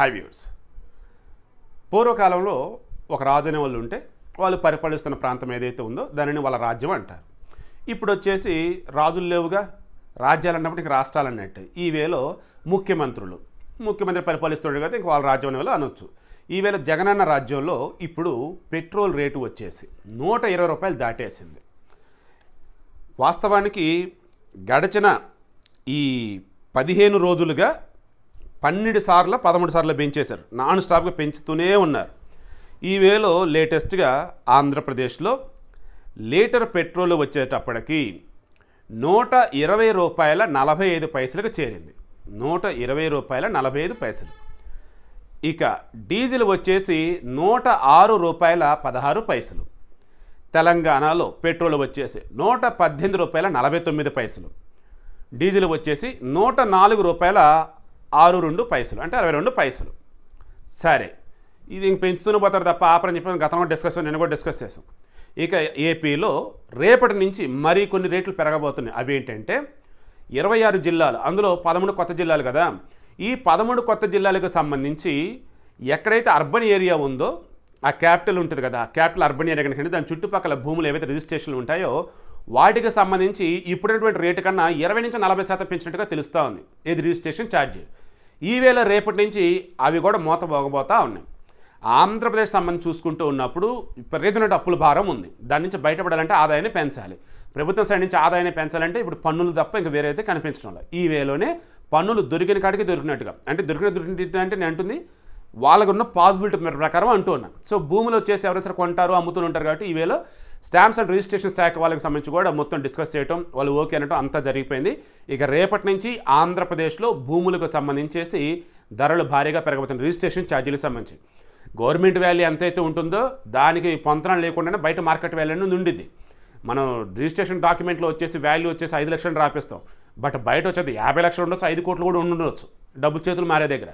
high viewers పూర్వకాలంలో ఒక రాజు అనే వాళ్ళు ఉంటే వాళ్ళు పరిపాలిస్తున్న ప్రాంతం ఏదైతే ఉందో దానిని వాళ్ళ రాజ్యం అంటారు ఇప్పుడు వచ్చేసి రాజులు లేవుగా రాజ్యాలు అన్నప్పటికీ రాష్ట్రాలు అన్నట్టు ఈ వేలో ముఖ్యమంత్రులు ముఖ్యమంత్రి పరిపాలిస్తున్నాడు కదా ఇంక వాళ్ళ రాజ్యం అనే అనొచ్చు ఈవేళ జగనన్న రాజ్యంలో ఇప్పుడు పెట్రోల్ రేటు వచ్చేసి నూట ఇరవై రూపాయలు దాటేసింది వాస్తవానికి గడిచిన ఈ పదిహేను రోజులుగా పన్నెండు సార్లు పదమూడు సార్లు పెంచేశారు నాన్ స్టాప్గా పెంచుతూనే ఉన్నారు ఈవేళ లేటెస్ట్గా ఆంధ్రప్రదేశ్లో లీటర్ పెట్రోల్ వచ్చేటప్పటికి నూట ఇరవై రూపాయల నలభై ఐదు పైసలకు చేరింది నూట ఇరవై రూపాయల నలభై ఐదు పైసలు ఇక డీజిల్ వచ్చేసి నూట ఆరు రూపాయల పదహారు పైసలు తెలంగాణలో పెట్రోల్ వచ్చేసి నూట పద్దెనిమిది రూపాయల నలభై తొమ్మిది పైసలు డీజిల్ వచ్చేసి నూట నాలుగు రూపాయల ఆరు రెండు పైసలు అంటే అరవై రెండు పైసలు సరే ఇది ఇంక పెంచుతూనే పోతారు తప్ప ఆపరని చెప్పి గతంలో డిస్కస్ నేను కూడా డిస్కస్ చేసాం ఇక ఏపీలో రేపటి నుంచి మరి కొన్ని రేట్లు పెరగబోతున్నాయి అవి ఏంటంటే ఇరవై ఆరు జిల్లాలు అందులో పదమూడు కొత్త జిల్లాలు కదా ఈ పదమూడు కొత్త జిల్లాలకు సంబంధించి ఎక్కడైతే అర్బన్ ఏరియా ఉందో ఆ క్యాపిటల్ ఉంటుంది కదా క్యాపిటల్ అర్బన్ ఏరియా కనుక దాని చుట్టుపక్కల భూములు ఏవైతే రిజిస్ట్రేషన్లు ఉంటాయో వాటికి సంబంధించి ఇప్పుడైనటువంటి రేటు కన్నా ఇరవై నుంచి నలభై శాతం పెంచినట్టుగా తెలుస్తూ ఉంది ఏది రిజిస్ట్రేషన్ ఛార్జీ ఈవేళ రేపటి నుంచి అవి కూడా మూత పోగబోతూ ఉన్నాయి ఆంధ్రప్రదేశ్ సంబంధించి చూసుకుంటూ ఉన్నప్పుడు విపరీతమైన అప్పుల భారం ఉంది దాని నుంచి బయటపడాలంటే ఆదాయాన్ని పెంచాలి ప్రభుత్వం సైడ్ నుంచి ఆదాయాన్ని పెంచాలంటే ఇప్పుడు పన్నులు తప్ప ఇంకా వేరే అయితే కనిపించడం లేదు ఈ వేలోనే పన్నులు దొరికిన కాడికి దొరికినట్టుగా అంటే దొరికిన దొరికినట్టు అంటే నేను అంటుంది వాళ్ళకున్న పాసిబిలిటీ ప్రకారం అంటూ ఉన్నాను సో భూములు వచ్చేసి ఎవరైనా కొంటారు అమ్ముతూ ఉంటారు కాబట్టి ఈవేళ స్టాంప్స్ అండ్ రిజిస్ట్రేషన్ శాఖ వాళ్ళకి సంబంధించి కూడా మొత్తం డిస్కస్ చేయటం వాళ్ళు ఓకే అనటం అంతా జరిగిపోయింది ఇక రేపటి నుంచి ఆంధ్రప్రదేశ్లో భూములకు సంబంధించేసి ధరలు భారీగా పెరగబోతున్నాయి రిజిస్ట్రేషన్ ఛార్జీలకు సంబంధించి గవర్నమెంట్ వాల్యూ ఎంతైతే ఉంటుందో దానికి పొంతనం లేకుండానే బయట మార్కెట్ వాల్యూ అనేది ఉండిద్ది మనం రిజిస్ట్రేషన్ డాక్యుమెంట్లో వచ్చేసి వాల్యూ వచ్చేసి ఐదు లక్షలు రాపిస్తాం బట్ బయట వచ్చేది యాభై లక్షలు ఉండొచ్చు ఐదు కోట్లు కూడా ఉండొచ్చు డబ్బు చేతులు మారే దగ్గర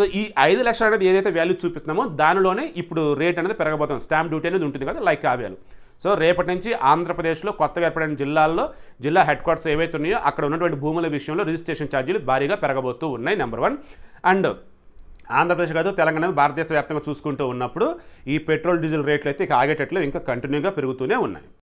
సో ఈ ఐదు లక్షలు అనేది ఏదైతే వాల్యూ చూపిస్తున్నామో దానిలోనే ఇప్పుడు రేట్ అనేది పెరగబోతుంది స్టాంప్ డ్యూటీ అనేది ఉంటుంది కదా లైక్ కావ్యాలు సో రేపటి నుంచి ఆంధ్రప్రదేశ్లో కొత్తగా ఏర్పడిన జిల్లాల్లో జిల్లా హెడ్ క్వార్టర్స్ ఏవైతే ఉన్నాయో అక్కడ ఉన్నటువంటి భూముల విషయంలో రిజిస్ట్రేషన్ ఛార్జీలు భారీగా పెరగబోతూ ఉన్నాయి నెంబర్ వన్ అండ్ ఆంధ్రప్రదేశ్ కాదు తెలంగాణ భారతదేశ వ్యాప్తంగా చూసుకుంటూ ఉన్నప్పుడు ఈ పెట్రోల్ డీజిల్ రేట్లు అయితే ఇక ఆగేటట్లు ఇంకా కంటిన్యూగా పెరుగుతూనే ఉన్నాయి